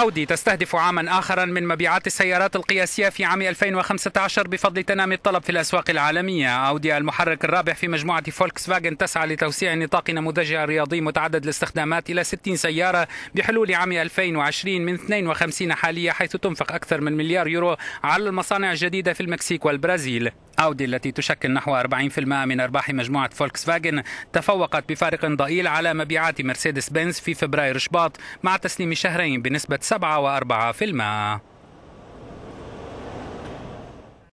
أودي تستهدف عاما آخرا من مبيعات السيارات القياسية في عام 2015 بفضل تنامي الطلب في الأسواق العالمية أودي المحرك الرابع في مجموعة فولكس فاجن تسعى لتوسيع نطاق نموذجها الرياضي متعدد الاستخدامات إلى 60 سيارة بحلول عام 2020 من 52 حالية حيث تنفق أكثر من مليار يورو على المصانع الجديدة في المكسيك والبرازيل أودي التي تشكل نحو 40% من أرباح مجموعة فولكس فاجن تفوقت بفارق ضئيل على مبيعات مرسيدس بنز في فبراير شباط مع تسليم شهرين بنسبة 7.4%.